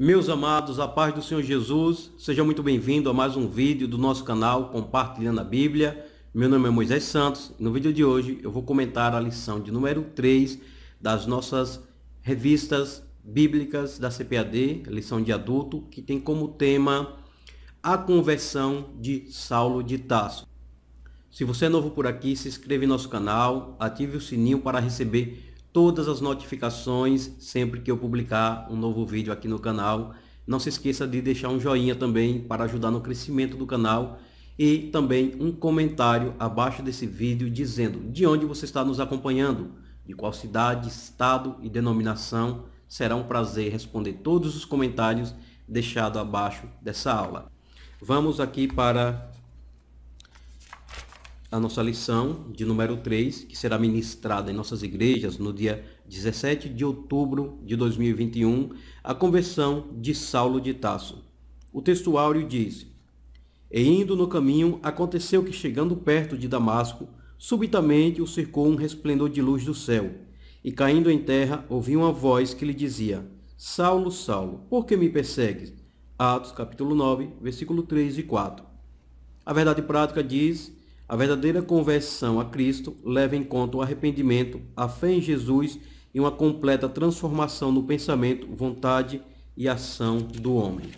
Meus amados, a paz do Senhor Jesus, seja muito bem-vindo a mais um vídeo do nosso canal Compartilhando a Bíblia. Meu nome é Moisés Santos e no vídeo de hoje eu vou comentar a lição de número 3 das nossas revistas bíblicas da CPAD, lição de adulto, que tem como tema a conversão de Saulo de Tarso. Se você é novo por aqui, se inscreva em nosso canal, ative o sininho para receber todas as notificações sempre que eu publicar um novo vídeo aqui no canal. Não se esqueça de deixar um joinha também para ajudar no crescimento do canal e também um comentário abaixo desse vídeo dizendo de onde você está nos acompanhando, de qual cidade, estado e denominação. Será um prazer responder todos os comentários deixados abaixo dessa aula. Vamos aqui para a nossa lição de número 3, que será ministrada em nossas igrejas no dia 17 de outubro de 2021, a conversão de Saulo de Tasso. O textuário diz: E indo no caminho, aconteceu que, chegando perto de Damasco, subitamente o cercou um resplendor de luz do céu. E caindo em terra, ouviu uma voz que lhe dizia: Saulo, Saulo, por que me persegues? Atos capítulo 9, versículo 3 e 4. A verdade prática diz a verdadeira conversão a Cristo leva em conta o arrependimento, a fé em Jesus e uma completa transformação no pensamento, vontade e ação do homem.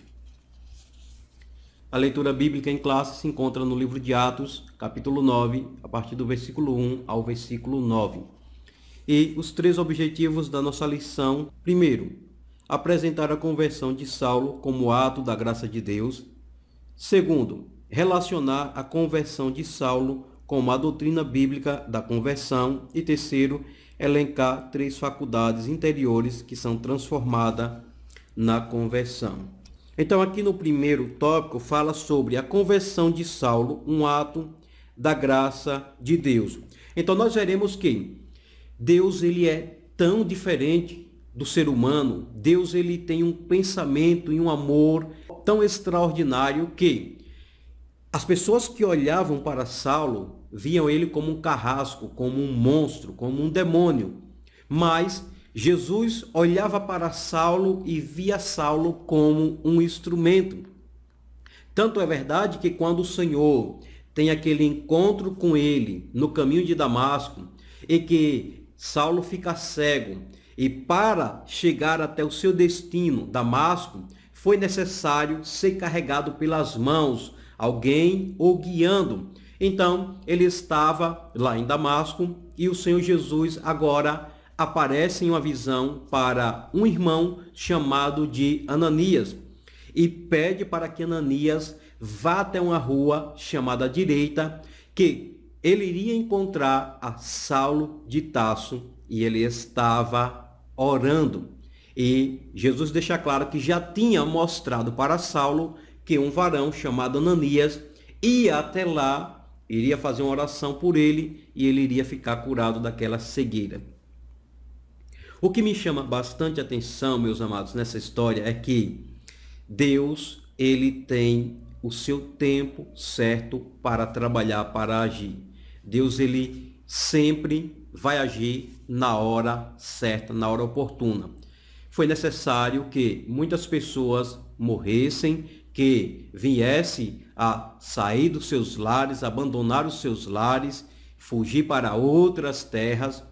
A leitura bíblica em classe se encontra no livro de Atos, capítulo 9, a partir do versículo 1 ao versículo 9. E os três objetivos da nossa lição: primeiro, apresentar a conversão de Saulo como ato da graça de Deus. Segundo, relacionar a conversão de Saulo com a doutrina bíblica da conversão e terceiro, elencar três faculdades interiores que são transformadas na conversão. Então aqui no primeiro tópico fala sobre a conversão de Saulo, um ato da graça de Deus. Então nós veremos que Deus ele é tão diferente do ser humano. Deus ele tem um pensamento e um amor tão extraordinário que as pessoas que olhavam para Saulo viam ele como um carrasco, como um monstro, como um demônio. Mas Jesus olhava para Saulo e via Saulo como um instrumento. Tanto é verdade que quando o Senhor tem aquele encontro com ele no caminho de Damasco, e que Saulo fica cego, e para chegar até o seu destino, Damasco, foi necessário ser carregado pelas mãos alguém o guiando. Então, ele estava lá em Damasco e o Senhor Jesus agora aparece em uma visão para um irmão chamado de Ananias e pede para que Ananias vá até uma rua chamada direita que ele iria encontrar a Saulo de Tasso e ele estava orando. E Jesus deixa claro que já tinha mostrado para Saulo que um varão chamado Ananias ia até lá, iria fazer uma oração por ele e ele iria ficar curado daquela cegueira. O que me chama bastante atenção, meus amados, nessa história é que Deus, ele tem o seu tempo certo para trabalhar, para agir. Deus, ele sempre vai agir na hora certa, na hora oportuna. Foi necessário que muitas pessoas morressem que viesse a sair dos seus lares, abandonar os seus lares, fugir para outras terras,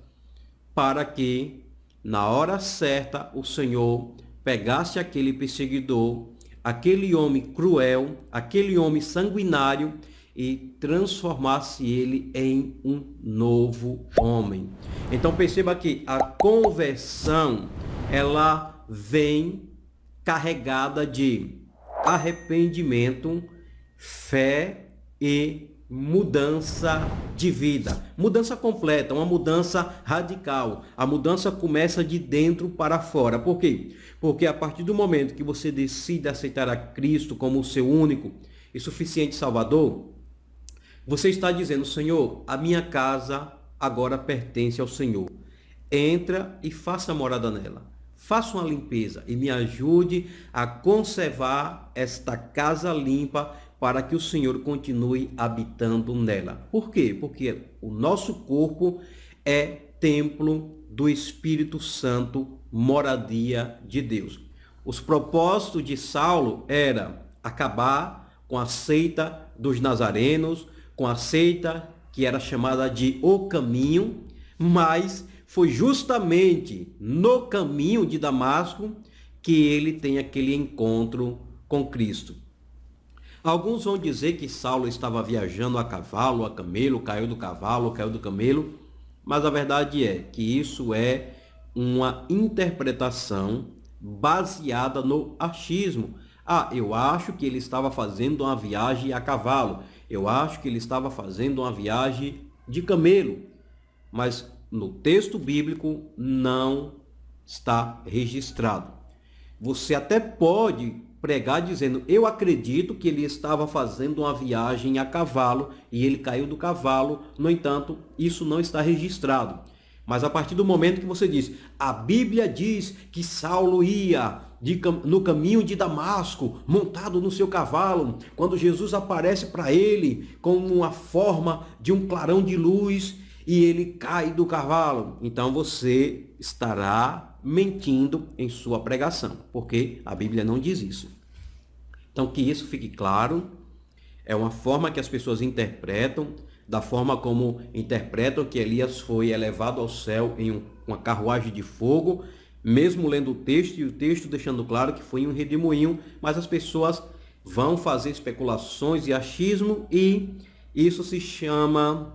para que, na hora certa, o Senhor pegasse aquele perseguidor, aquele homem cruel, aquele homem sanguinário e transformasse ele em um novo homem. Então perceba que a conversão ela vem carregada de arrependimento, fé e mudança de vida. Mudança completa, uma mudança radical. A mudança começa de dentro para fora. Por quê? Porque a partir do momento que você decide aceitar a Cristo como o seu único e suficiente Salvador, você está dizendo, Senhor, a minha casa agora pertence ao Senhor. Entra e faça morada nela faça uma limpeza e me ajude a conservar esta casa limpa para que o Senhor continue habitando nela. Por quê? Porque o nosso corpo é templo do Espírito Santo, moradia de Deus. Os propósitos de Saulo era acabar com a seita dos nazarenos, com a seita que era chamada de o caminho, mas foi justamente no caminho de Damasco que ele tem aquele encontro com Cristo. Alguns vão dizer que Saulo estava viajando a cavalo, a camelo, caiu do cavalo, caiu do camelo, mas a verdade é que isso é uma interpretação baseada no achismo. Ah, eu acho que ele estava fazendo uma viagem a cavalo. Eu acho que ele estava fazendo uma viagem de camelo. Mas no texto bíblico não está registrado. Você até pode pregar dizendo: Eu acredito que ele estava fazendo uma viagem a cavalo e ele caiu do cavalo. No entanto, isso não está registrado. Mas a partir do momento que você diz, a Bíblia diz que Saulo ia de, no caminho de Damasco, montado no seu cavalo, quando Jesus aparece para ele com uma forma de um clarão de luz, e ele cai do cavalo, então você estará mentindo em sua pregação, porque a Bíblia não diz isso. Então que isso fique claro, é uma forma que as pessoas interpretam, da forma como interpretam que Elias foi elevado ao céu em uma carruagem de fogo, mesmo lendo o texto e o texto deixando claro que foi em um redemoinho, mas as pessoas vão fazer especulações e achismo e isso se chama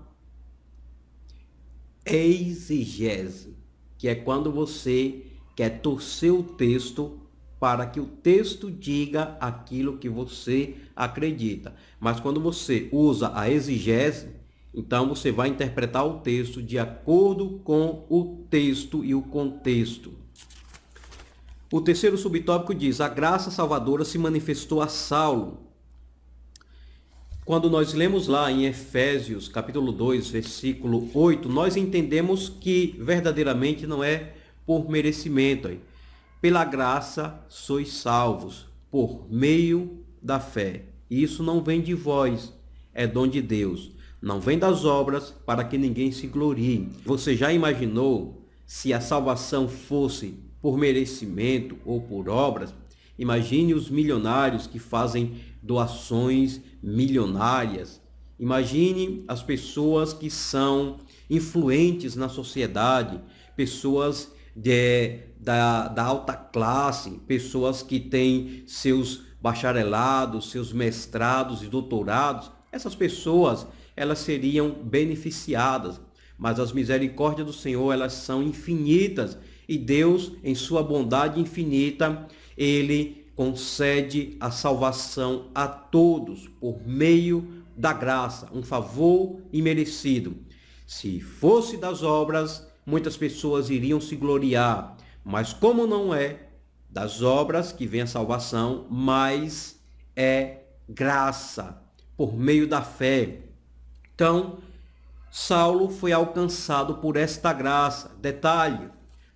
exigese, que é quando você quer torcer o texto para que o texto diga aquilo que você acredita. Mas quando você usa a exigese, então você vai interpretar o texto de acordo com o texto e o contexto. O terceiro subtópico diz: a graça salvadora se manifestou a Saulo quando nós lemos lá em Efésios, capítulo 2, versículo 8, nós entendemos que verdadeiramente não é por merecimento, pela graça sois salvos, por meio da fé. E isso não vem de vós, é dom de Deus. Não vem das obras para que ninguém se glorie. Você já imaginou se a salvação fosse por merecimento ou por obras? Imagine os milionários que fazem doações milionárias. Imagine as pessoas que são influentes na sociedade, pessoas de, da, da alta classe, pessoas que têm seus bacharelados, seus mestrados e doutorados. Essas pessoas, elas seriam beneficiadas, mas as misericórdias do Senhor, elas são infinitas e Deus, em sua bondade infinita, ele concede a salvação a todos por meio da graça, um favor imerecido. Se fosse das obras, muitas pessoas iriam se gloriar, mas como não é das obras que vem a salvação, mas é graça por meio da fé. Então, Saulo foi alcançado por esta graça. Detalhe,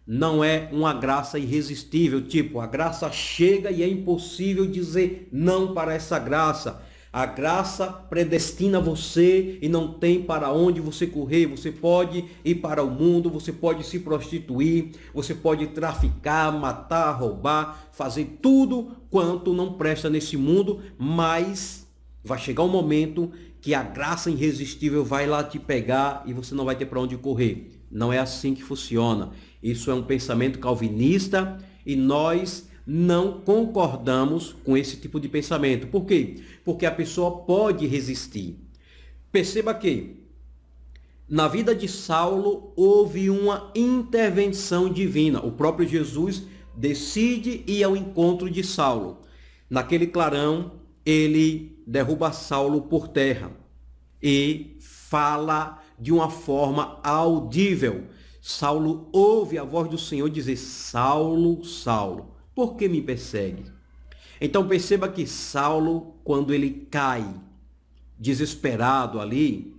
não é uma graça irresistível, tipo, a graça chega e é impossível dizer não para essa graça. A graça predestina você e não tem para onde você correr. Você pode ir para o mundo, você pode se prostituir, você pode traficar, matar, roubar, fazer tudo quanto não presta nesse mundo, mas vai chegar um momento que a graça irresistível vai lá te pegar e você não vai ter para onde correr. Não é assim que funciona. Isso é um pensamento calvinista e nós não concordamos com esse tipo de pensamento. Por quê? Porque a pessoa pode resistir. Perceba que na vida de Saulo houve uma intervenção divina. O próprio Jesus decide ir ao encontro de Saulo. Naquele clarão, ele derruba Saulo por terra e fala de uma forma audível. Saulo ouve a voz do Senhor dizer: Saulo, Saulo, por que me persegue? Então perceba que Saulo, quando ele cai, desesperado ali,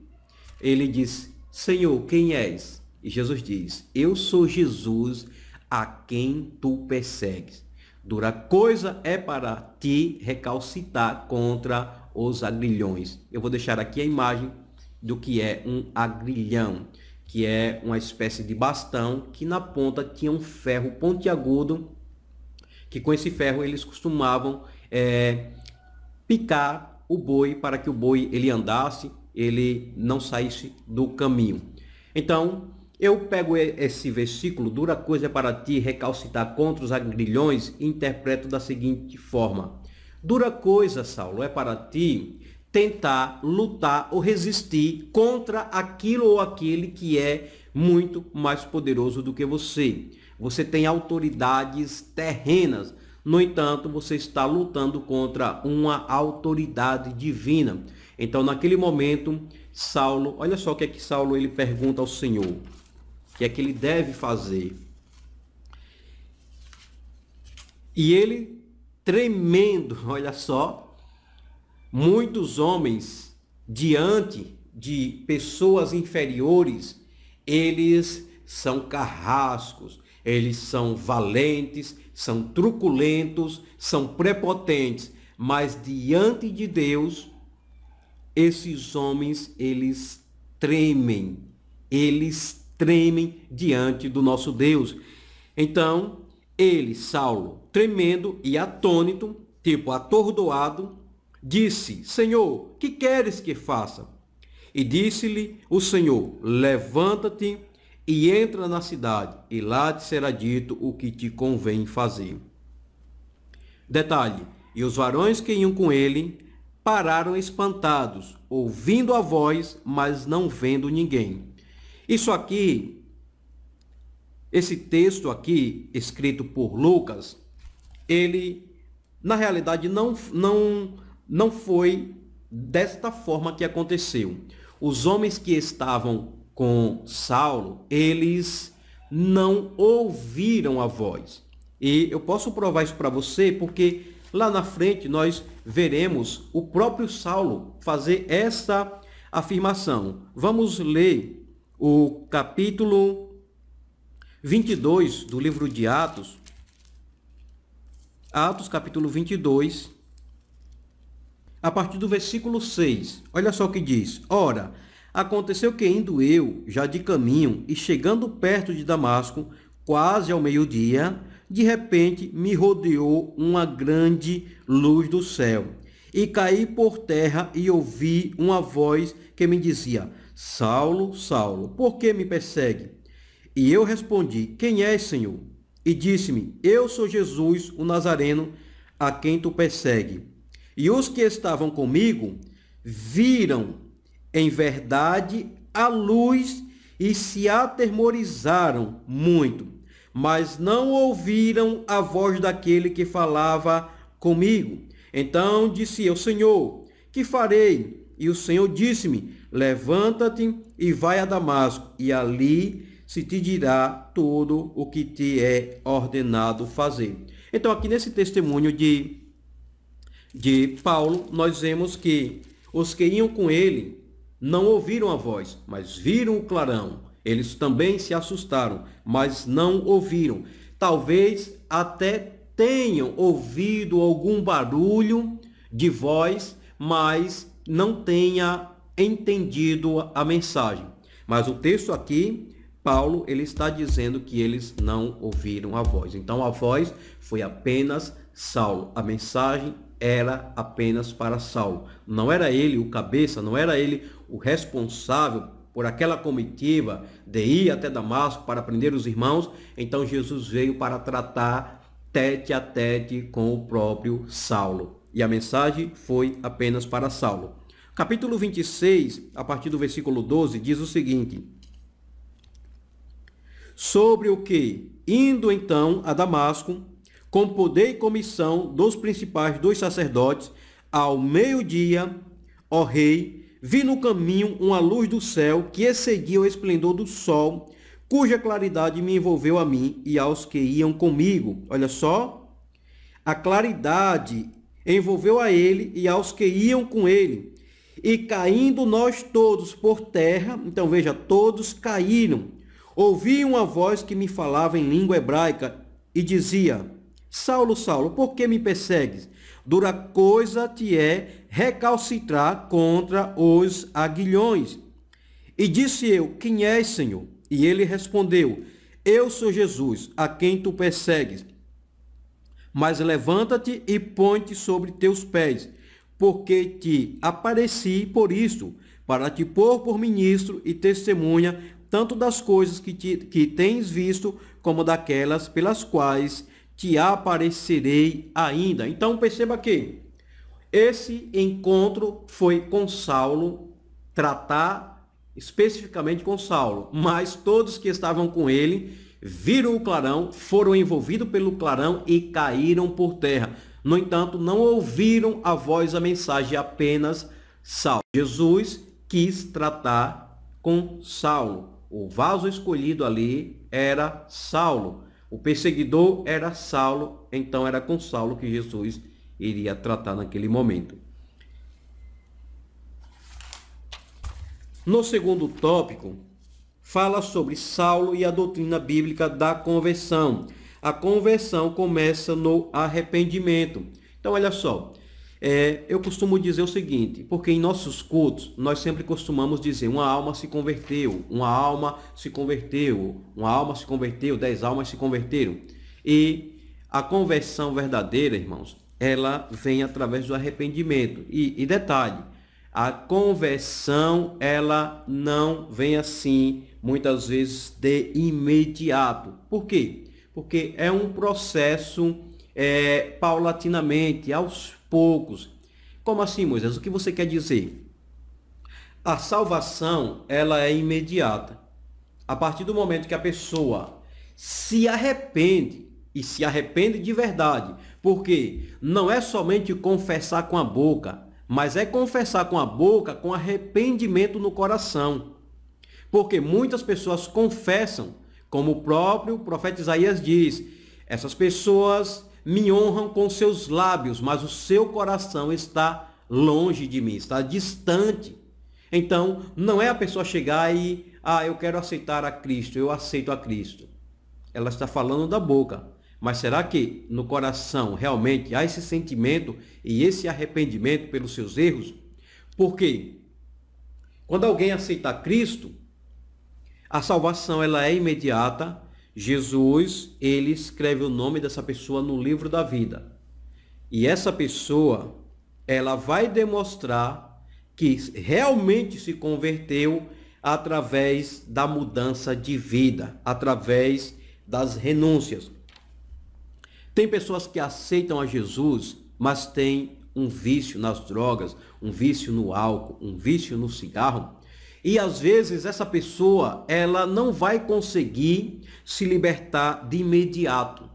ele diz: Senhor, quem és? E Jesus diz: Eu sou Jesus a quem tu persegues. Dura coisa é para ti recalcitar contra os agrilhões. Eu vou deixar aqui a imagem do que é um agrilhão, que é uma espécie de bastão que na ponta tinha um ferro pontiagudo, que com esse ferro eles costumavam é, picar o boi para que o boi ele andasse, ele não saísse do caminho. Então, eu pego esse versículo, dura coisa para ti recalcitar contra os agrilhões, e interpreto da seguinte forma: Dura coisa, Saulo, é para ti tentar lutar ou resistir contra aquilo ou aquele que é muito mais poderoso do que você. Você tem autoridades terrenas. No entanto, você está lutando contra uma autoridade divina. Então, naquele momento, Saulo, olha só o que é que Saulo ele pergunta ao Senhor. O que é que ele deve fazer? E ele tremendo, olha só, muitos homens diante de pessoas inferiores, eles são carrascos, eles são valentes, são truculentos, são prepotentes, mas diante de Deus, esses homens, eles tremem, eles tremem diante do nosso Deus. Então, ele, Saulo, tremendo e atônito, tipo atordoado, Disse, Senhor, que queres que faça? E disse-lhe o Senhor, levanta-te e entra na cidade, e lá te será dito o que te convém fazer. Detalhe, e os varões que iam com ele pararam espantados, ouvindo a voz, mas não vendo ninguém. Isso aqui, esse texto aqui, escrito por Lucas, ele, na realidade, não, não não foi desta forma que aconteceu. Os homens que estavam com Saulo, eles não ouviram a voz. E eu posso provar isso para você porque lá na frente nós veremos o próprio Saulo fazer essa afirmação. Vamos ler o capítulo 22 do livro de Atos. Atos capítulo 22, a partir do versículo 6. Olha só o que diz: Ora, aconteceu que indo eu, já de caminho, e chegando perto de Damasco, quase ao meio-dia, de repente me rodeou uma grande luz do céu. E caí por terra e ouvi uma voz que me dizia: Saulo, Saulo, por que me persegue? E eu respondi: Quem és, Senhor? E disse-me: Eu sou Jesus, o Nazareno, a quem tu persegue. E os que estavam comigo viram em verdade a luz e se atemorizaram muito, mas não ouviram a voz daquele que falava comigo. Então disse eu, Senhor, que farei? E o Senhor disse-me: Levanta-te e vai a Damasco, e ali se te dirá tudo o que te é ordenado fazer. Então, aqui nesse testemunho de de Paulo, nós vemos que os que iam com ele não ouviram a voz, mas viram o clarão. Eles também se assustaram, mas não ouviram. Talvez até tenham ouvido algum barulho de voz, mas não tenha entendido a mensagem. Mas o texto aqui, Paulo, ele está dizendo que eles não ouviram a voz. Então a voz foi apenas Saulo. A mensagem era apenas para Saul. Não era ele o cabeça, não era ele o responsável por aquela comitiva de ir até Damasco para prender os irmãos. Então Jesus veio para tratar tete a tete com o próprio Saulo. E a mensagem foi apenas para Saulo. Capítulo 26, a partir do versículo 12, diz o seguinte: Sobre o que, indo então a Damasco, com poder e comissão dos principais dos sacerdotes, ao meio-dia, ó rei, vi no caminho uma luz do céu que excedia o esplendor do sol, cuja claridade me envolveu a mim e aos que iam comigo. Olha só, a claridade envolveu a ele e aos que iam com ele. E caindo nós todos por terra, então veja, todos caíram. Ouvi uma voz que me falava em língua hebraica e dizia: Saulo, Saulo, por que me persegues? Dura coisa te é recalcitrar contra os aguilhões. E disse eu, quem és, Senhor? E ele respondeu, eu sou Jesus, a quem tu persegues. Mas levanta-te e põe-te sobre teus pés, porque te apareci por isto, para te pôr por ministro e testemunha tanto das coisas que, te, que tens visto, como daquelas pelas quais te aparecerei ainda. Então perceba que esse encontro foi com Saulo, tratar especificamente com Saulo, mas todos que estavam com ele viram o clarão, foram envolvidos pelo clarão e caíram por terra. No entanto, não ouviram a voz a mensagem, apenas Saulo. Jesus quis tratar com Saulo. O vaso escolhido ali era Saulo. O perseguidor era Saulo, então era com Saulo que Jesus iria tratar naquele momento. No segundo tópico, fala sobre Saulo e a doutrina bíblica da conversão. A conversão começa no arrependimento. Então, olha só, é, eu costumo dizer o seguinte, porque em nossos cultos nós sempre costumamos dizer uma alma se converteu, uma alma se converteu, uma alma se converteu, dez almas se converteram. E a conversão verdadeira, irmãos, ela vem através do arrependimento. E, e detalhe, a conversão ela não vem assim muitas vezes de imediato. Por quê? Porque é um processo é, paulatinamente, aos poucos. Como assim, Moisés? O que você quer dizer? A salvação, ela é imediata. A partir do momento que a pessoa se arrepende, e se arrepende de verdade, porque não é somente confessar com a boca, mas é confessar com a boca com arrependimento no coração. Porque muitas pessoas confessam, como o próprio profeta Isaías diz, essas pessoas me honram com seus lábios, mas o seu coração está longe de mim, está distante. Então, não é a pessoa chegar e, ah, eu quero aceitar a Cristo, eu aceito a Cristo. Ela está falando da boca, mas será que no coração realmente há esse sentimento e esse arrependimento pelos seus erros? Porque quando alguém aceita Cristo, a salvação ela é imediata, Jesus, ele escreve o nome dessa pessoa no livro da vida. E essa pessoa, ela vai demonstrar que realmente se converteu através da mudança de vida, através das renúncias. Tem pessoas que aceitam a Jesus, mas tem um vício nas drogas, um vício no álcool, um vício no cigarro. E às vezes essa pessoa, ela não vai conseguir se libertar de imediato.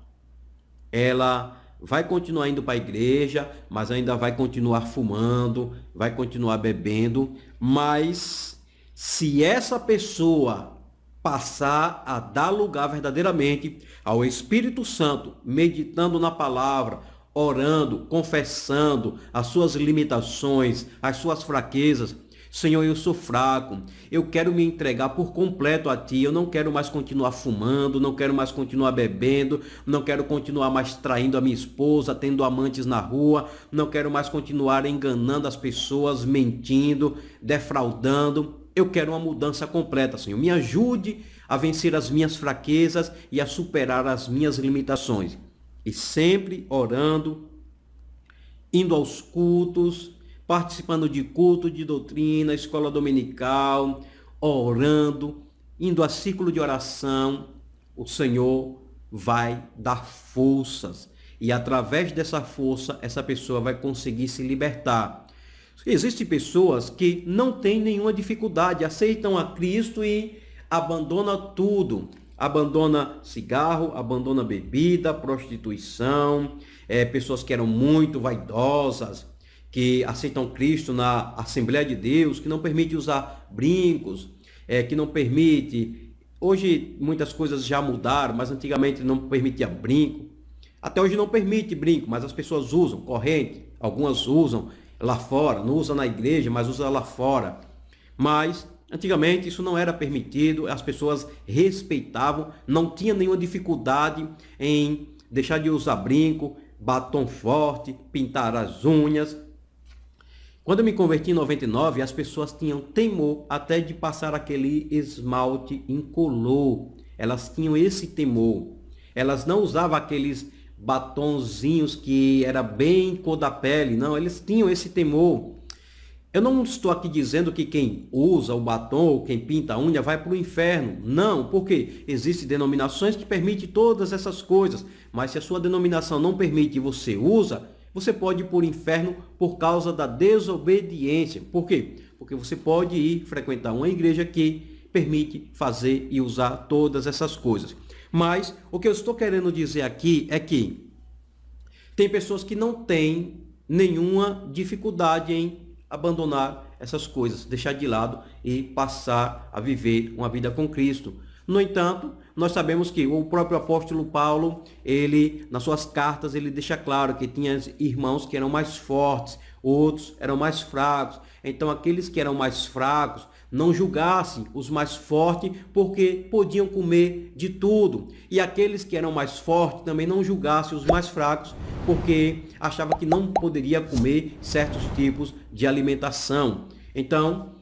Ela vai continuar indo para a igreja, mas ainda vai continuar fumando, vai continuar bebendo, mas se essa pessoa passar a dar lugar verdadeiramente ao Espírito Santo, meditando na palavra, orando, confessando as suas limitações, as suas fraquezas, Senhor, eu sou fraco, eu quero me entregar por completo a Ti, eu não quero mais continuar fumando, não quero mais continuar bebendo, não quero continuar mais traindo a minha esposa, tendo amantes na rua, não quero mais continuar enganando as pessoas, mentindo, defraudando. Eu quero uma mudança completa, Senhor. Me ajude a vencer as minhas fraquezas e a superar as minhas limitações. E sempre orando, indo aos cultos, participando de culto, de doutrina, escola dominical, orando, indo a círculo de oração, o Senhor vai dar forças. E através dessa força, essa pessoa vai conseguir se libertar. Existem pessoas que não têm nenhuma dificuldade, aceitam a Cristo e abandonam tudo. Abandona cigarro, abandona bebida, prostituição, é, pessoas que eram muito vaidosas, que aceitam Cristo na Assembleia de Deus, que não permite usar brincos, é, que não permite. Hoje muitas coisas já mudaram, mas antigamente não permitia brinco. Até hoje não permite brinco, mas as pessoas usam corrente, algumas usam lá fora, não usa na igreja, mas usa lá fora. Mas antigamente isso não era permitido, as pessoas respeitavam, não tinha nenhuma dificuldade em deixar de usar brinco, batom forte, pintar as unhas, quando eu me converti em 99, as pessoas tinham temor até de passar aquele esmalte incolor. Elas tinham esse temor. Elas não usavam aqueles batonzinhos que era bem cor da pele, não, eles tinham esse temor. Eu não estou aqui dizendo que quem usa o batom ou quem pinta a unha vai para o inferno. Não, porque existem denominações que permitem todas essas coisas. Mas se a sua denominação não permite e você usa, você pode ir por inferno por causa da desobediência. Por quê? Porque você pode ir frequentar uma igreja que permite fazer e usar todas essas coisas. Mas o que eu estou querendo dizer aqui é que tem pessoas que não têm nenhuma dificuldade em abandonar essas coisas, deixar de lado e passar a viver uma vida com Cristo. No entanto, nós sabemos que o próprio apóstolo Paulo, ele nas suas cartas ele deixa claro que tinha irmãos que eram mais fortes, outros eram mais fracos. Então aqueles que eram mais fracos não julgassem os mais fortes, porque podiam comer de tudo. E aqueles que eram mais fortes também não julgassem os mais fracos, porque achava que não poderia comer certos tipos de alimentação. Então,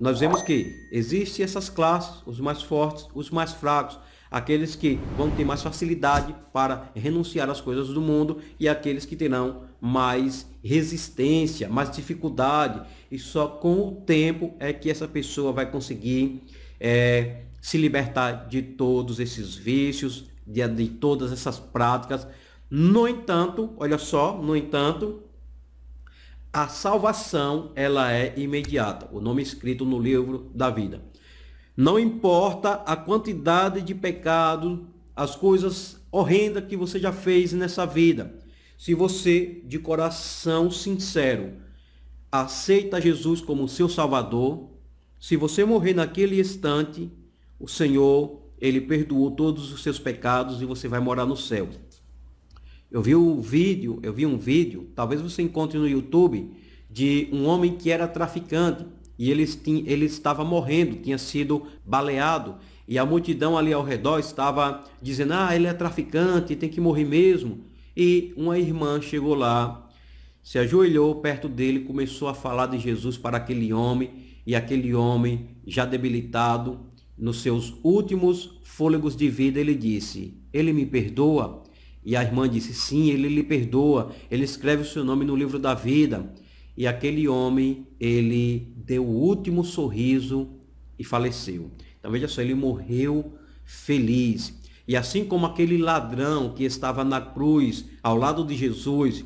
nós vemos que existem essas classes, os mais fortes, os mais fracos, aqueles que vão ter mais facilidade para renunciar às coisas do mundo e aqueles que terão mais resistência, mais dificuldade. E só com o tempo é que essa pessoa vai conseguir é, se libertar de todos esses vícios, de, de todas essas práticas. No entanto, olha só, no entanto, a salvação, ela é imediata. O nome escrito no livro da vida. Não importa a quantidade de pecado, as coisas horrendas que você já fez nessa vida. Se você, de coração sincero, aceita Jesus como seu salvador, se você morrer naquele instante, o Senhor, ele perdoou todos os seus pecados e você vai morar no céu. Eu vi um vídeo, eu vi um vídeo, talvez você encontre no YouTube, de um homem que era traficante e ele, tinha, ele estava morrendo, tinha sido baleado e a multidão ali ao redor estava dizendo: "Ah, ele é traficante, tem que morrer mesmo". E uma irmã chegou lá, se ajoelhou perto dele, começou a falar de Jesus para aquele homem e aquele homem já debilitado nos seus últimos fôlegos de vida ele disse: "Ele me perdoa, e a irmã disse: Sim, ele lhe perdoa, ele escreve o seu nome no livro da vida. E aquele homem, ele deu o último sorriso e faleceu. Então veja só, ele morreu feliz. E assim como aquele ladrão que estava na cruz ao lado de Jesus,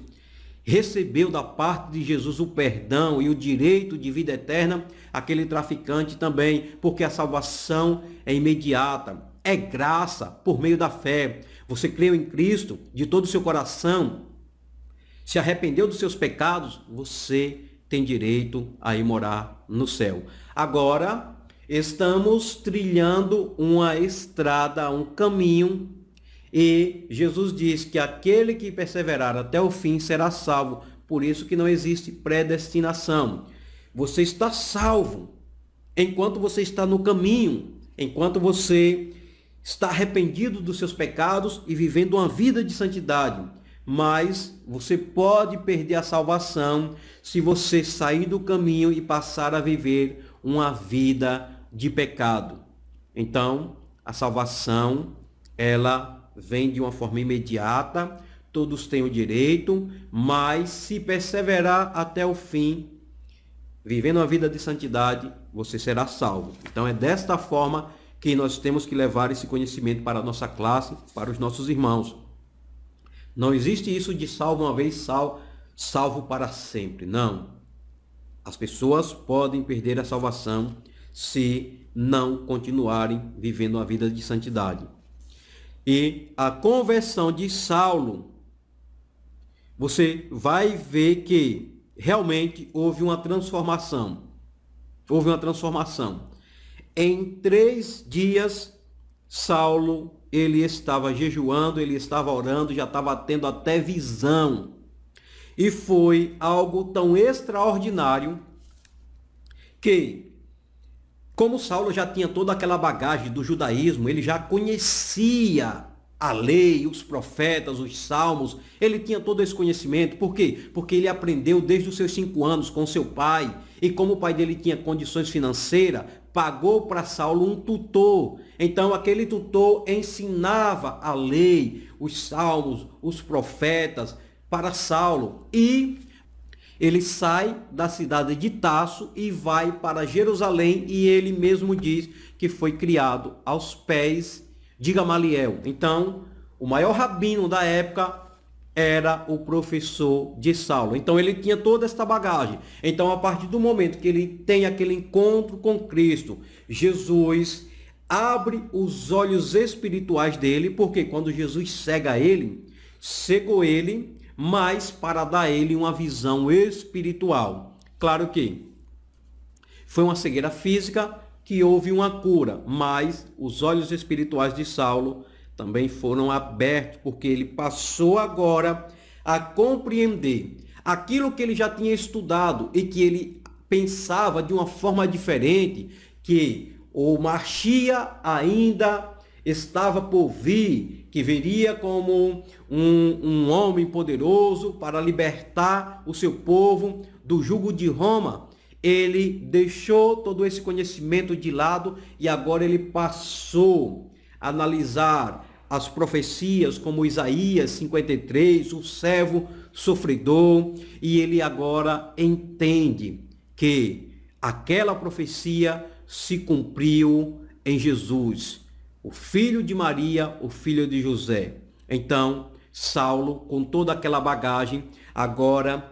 recebeu da parte de Jesus o perdão e o direito de vida eterna, aquele traficante também, porque a salvação é imediata, é graça por meio da fé. Você creu em Cristo de todo o seu coração, se arrependeu dos seus pecados, você tem direito a ir morar no céu. Agora, estamos trilhando uma estrada, um caminho, e Jesus diz que aquele que perseverar até o fim será salvo. Por isso que não existe predestinação. Você está salvo enquanto você está no caminho, enquanto você está arrependido dos seus pecados e vivendo uma vida de santidade. Mas você pode perder a salvação se você sair do caminho e passar a viver uma vida de pecado. Então, a salvação, ela vem de uma forma imediata, todos têm o direito, mas se perseverar até o fim, vivendo a vida de santidade, você será salvo. Então é desta forma que nós temos que levar esse conhecimento para a nossa classe, para os nossos irmãos. Não existe isso de salvo uma vez, sal, salvo para sempre. Não. As pessoas podem perder a salvação se não continuarem vivendo a vida de santidade. E a conversão de Saulo, você vai ver que realmente houve uma transformação. Houve uma transformação. Em três dias, Saulo, ele estava jejuando, ele estava orando, já estava tendo até visão. E foi algo tão extraordinário que, como Saulo já tinha toda aquela bagagem do judaísmo, ele já conhecia a lei, os profetas, os salmos, ele tinha todo esse conhecimento. Por quê? Porque ele aprendeu desde os seus cinco anos com seu pai. E como o pai dele tinha condições financeiras, pagou para Saulo um tutor. Então aquele tutor ensinava a lei, os salmos, os profetas para Saulo. E ele sai da cidade de Tasso e vai para Jerusalém e ele mesmo diz que foi criado aos pés de Gamaliel. Então, o maior rabino da época era o professor de Saulo. Então ele tinha toda esta bagagem. Então a partir do momento que ele tem aquele encontro com Cristo, Jesus abre os olhos espirituais dele, porque quando Jesus cega ele, cegou ele, mas para dar ele uma visão espiritual. Claro que foi uma cegueira física que houve uma cura, mas os olhos espirituais de Saulo também foram abertos, porque ele passou agora a compreender aquilo que ele já tinha estudado e que ele pensava de uma forma diferente, que o Machia ainda estava por vir, que viria como um, um homem poderoso para libertar o seu povo do jugo de Roma. Ele deixou todo esse conhecimento de lado e agora ele passou analisar as profecias como Isaías 53, o servo sofredor, e ele agora entende que aquela profecia se cumpriu em Jesus, o filho de Maria, o filho de José. Então, Saulo, com toda aquela bagagem, agora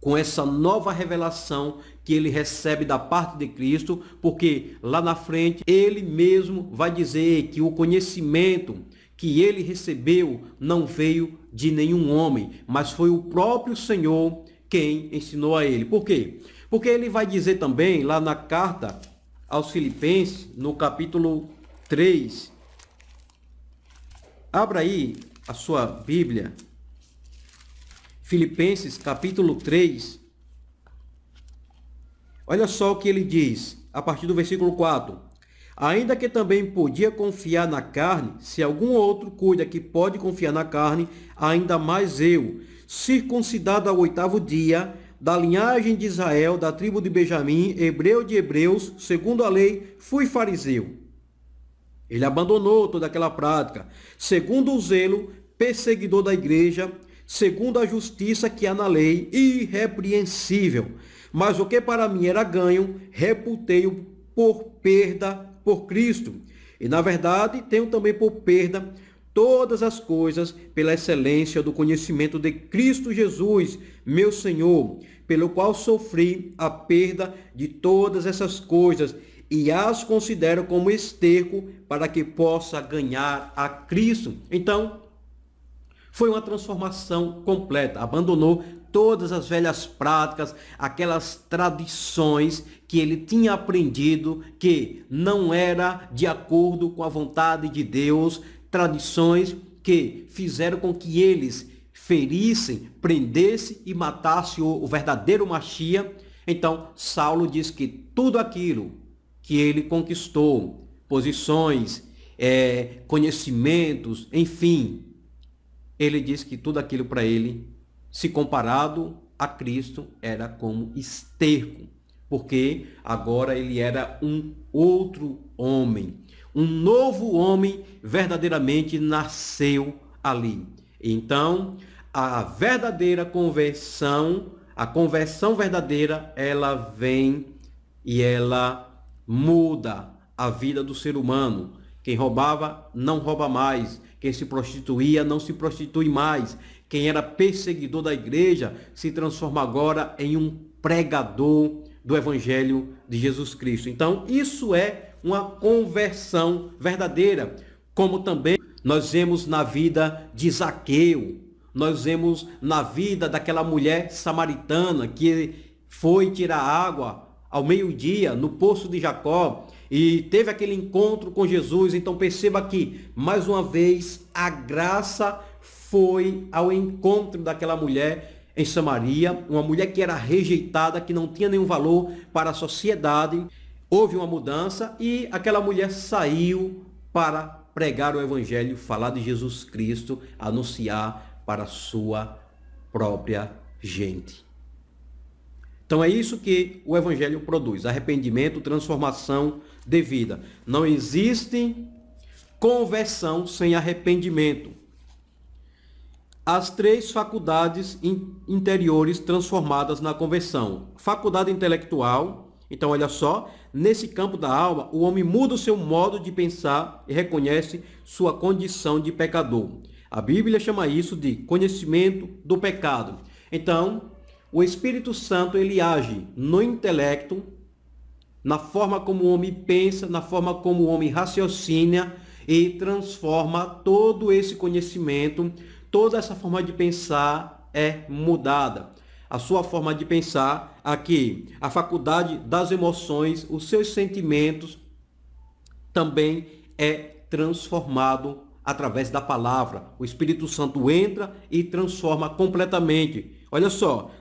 com essa nova revelação que ele recebe da parte de Cristo, porque lá na frente ele mesmo vai dizer que o conhecimento que ele recebeu não veio de nenhum homem, mas foi o próprio Senhor quem ensinou a ele. Por quê? Porque ele vai dizer também lá na carta aos Filipenses, no capítulo 3. Abra aí a sua Bíblia Filipenses capítulo 3, olha só o que ele diz, a partir do versículo 4. Ainda que também podia confiar na carne, se algum outro cuida que pode confiar na carne, ainda mais eu, circuncidado ao oitavo dia, da linhagem de Israel, da tribo de Benjamim, hebreu de hebreus, segundo a lei, fui fariseu. Ele abandonou toda aquela prática. Segundo o zelo, perseguidor da igreja, segundo a justiça que há na lei, irrepreensível. Mas o que para mim era ganho, reputei-o por perda por Cristo. E na verdade, tenho também por perda todas as coisas pela excelência do conhecimento de Cristo Jesus, meu Senhor, pelo qual sofri a perda de todas essas coisas e as considero como esterco para que possa ganhar a Cristo. Então, foi uma transformação completa, abandonou todas as velhas práticas, aquelas tradições que ele tinha aprendido que não era de acordo com a vontade de Deus, tradições que fizeram com que eles ferissem, prendessem e matassem o, verdadeiro Machia. Então, Saulo diz que tudo aquilo que ele conquistou, posições, é, conhecimentos, enfim, ele diz que tudo aquilo para ele, se comparado a Cristo, era como esterco, porque agora ele era um outro homem. Um novo homem verdadeiramente nasceu ali. Então, a verdadeira conversão, a conversão verdadeira, ela vem e ela muda a vida do ser humano. Quem roubava não rouba mais, quem se prostituía não se prostitui mais, quem era perseguidor da igreja se transforma agora em um pregador do evangelho de Jesus Cristo. Então, isso é uma conversão verdadeira, como também nós vemos na vida de Zaqueu, nós vemos na vida daquela mulher samaritana que foi tirar água ao meio-dia no poço de Jacó, e teve aquele encontro com Jesus. Então perceba que, mais uma vez, a graça foi ao encontro daquela mulher em Samaria, uma mulher que era rejeitada, que não tinha nenhum valor para a sociedade. Houve uma mudança e aquela mulher saiu para pregar o evangelho, falar de Jesus Cristo, anunciar para a sua própria gente. Então é isso que o evangelho produz: arrependimento, transformação, devida. Não existe conversão sem arrependimento. As três faculdades interiores transformadas na conversão. Faculdade intelectual, então olha só, nesse campo da alma, o homem muda o seu modo de pensar e reconhece sua condição de pecador. A Bíblia chama isso de conhecimento do pecado. Então, o Espírito Santo ele age no intelecto na forma como o homem pensa, na forma como o homem raciocina e transforma todo esse conhecimento, toda essa forma de pensar é mudada. A sua forma de pensar aqui, a faculdade das emoções, os seus sentimentos também é transformado através da palavra. O Espírito Santo entra e transforma completamente. Olha só,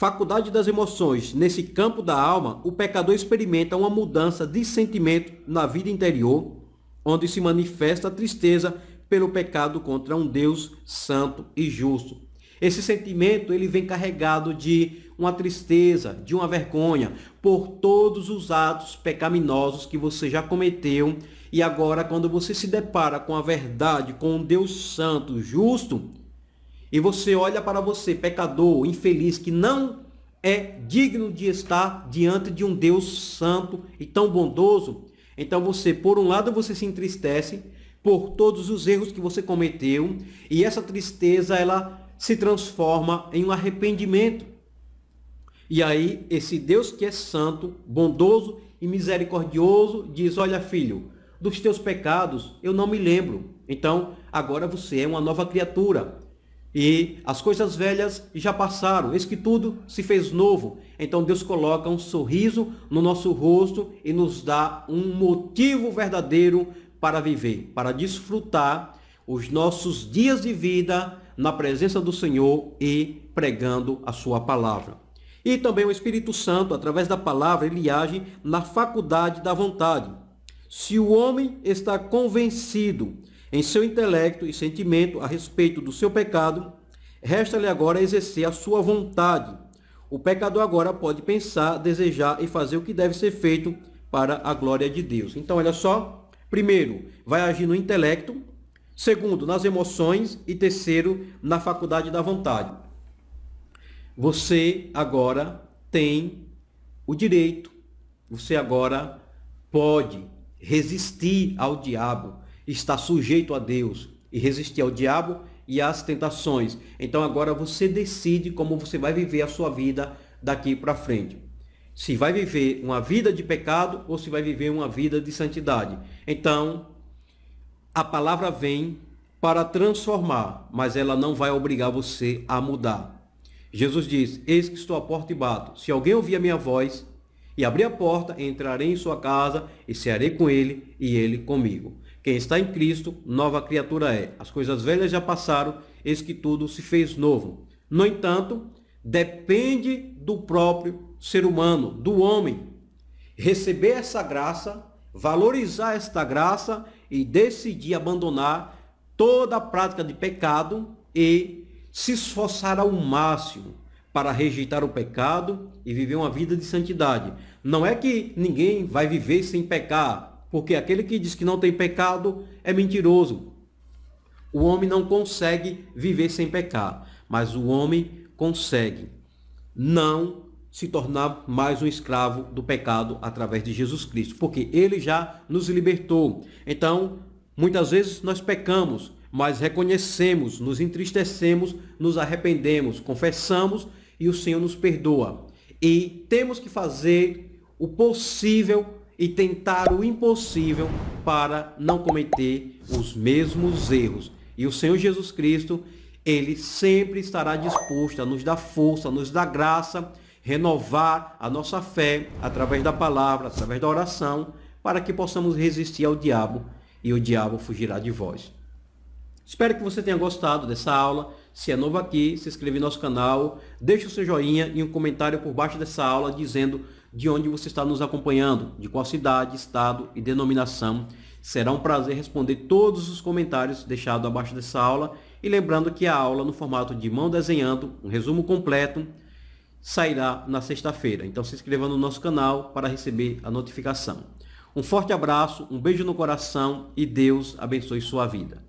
Faculdade das emoções, nesse campo da alma, o pecador experimenta uma mudança de sentimento na vida interior, onde se manifesta a tristeza pelo pecado contra um Deus santo e justo. Esse sentimento ele vem carregado de uma tristeza, de uma vergonha por todos os atos pecaminosos que você já cometeu e agora quando você se depara com a verdade, com um Deus santo, justo, e você olha para você, pecador, infeliz, que não é digno de estar diante de um Deus santo e tão bondoso, então você, por um lado, você se entristece por todos os erros que você cometeu, e essa tristeza ela se transforma em um arrependimento. E aí esse Deus que é santo, bondoso e misericordioso diz: "Olha, filho, dos teus pecados eu não me lembro. Então, agora você é uma nova criatura. E as coisas velhas já passaram, eis que tudo se fez novo. Então Deus coloca um sorriso no nosso rosto e nos dá um motivo verdadeiro para viver, para desfrutar os nossos dias de vida na presença do Senhor e pregando a sua palavra. E também o Espírito Santo, através da palavra, ele age na faculdade da vontade. Se o homem está convencido em seu intelecto e sentimento a respeito do seu pecado, resta-lhe agora exercer a sua vontade. O pecador agora pode pensar, desejar e fazer o que deve ser feito para a glória de Deus. Então, olha só: primeiro, vai agir no intelecto, segundo, nas emoções e terceiro, na faculdade da vontade. Você agora tem o direito, você agora pode resistir ao diabo, está sujeito a Deus e resistir ao diabo e às tentações. Então agora você decide como você vai viver a sua vida daqui para frente. Se vai viver uma vida de pecado ou se vai viver uma vida de santidade. Então, a palavra vem para transformar, mas ela não vai obrigar você a mudar. Jesus diz: Eis que estou à porta e bato. Se alguém ouvir a minha voz e abrir a porta, entrarei em sua casa e cearei com ele e ele comigo. Quem está em Cristo, nova criatura é. As coisas velhas já passaram, eis que tudo se fez novo. No entanto, depende do próprio ser humano, do homem, receber essa graça, valorizar esta graça e decidir abandonar toda a prática de pecado e se esforçar ao máximo para rejeitar o pecado e viver uma vida de santidade. Não é que ninguém vai viver sem pecar, porque aquele que diz que não tem pecado é mentiroso. O homem não consegue viver sem pecar, mas o homem consegue não se tornar mais um escravo do pecado através de Jesus Cristo, porque ele já nos libertou. Então, muitas vezes nós pecamos, mas reconhecemos, nos entristecemos, nos arrependemos, confessamos e o Senhor nos perdoa. E temos que fazer o possível e tentar o impossível para não cometer os mesmos erros. E o Senhor Jesus Cristo, ele sempre estará disposto a nos dar força, a nos dar graça, renovar a nossa fé através da palavra, através da oração, para que possamos resistir ao diabo e o diabo fugirá de vós. Espero que você tenha gostado dessa aula. Se é novo aqui, se inscreve no nosso canal, deixe o seu joinha e um comentário por baixo dessa aula dizendo de onde você está nos acompanhando, de qual cidade, estado e denominação. Será um prazer responder todos os comentários deixados abaixo dessa aula e lembrando que a aula no formato de mão desenhando, um resumo completo, sairá na sexta-feira. Então se inscreva no nosso canal para receber a notificação. Um forte abraço, um beijo no coração e Deus abençoe sua vida.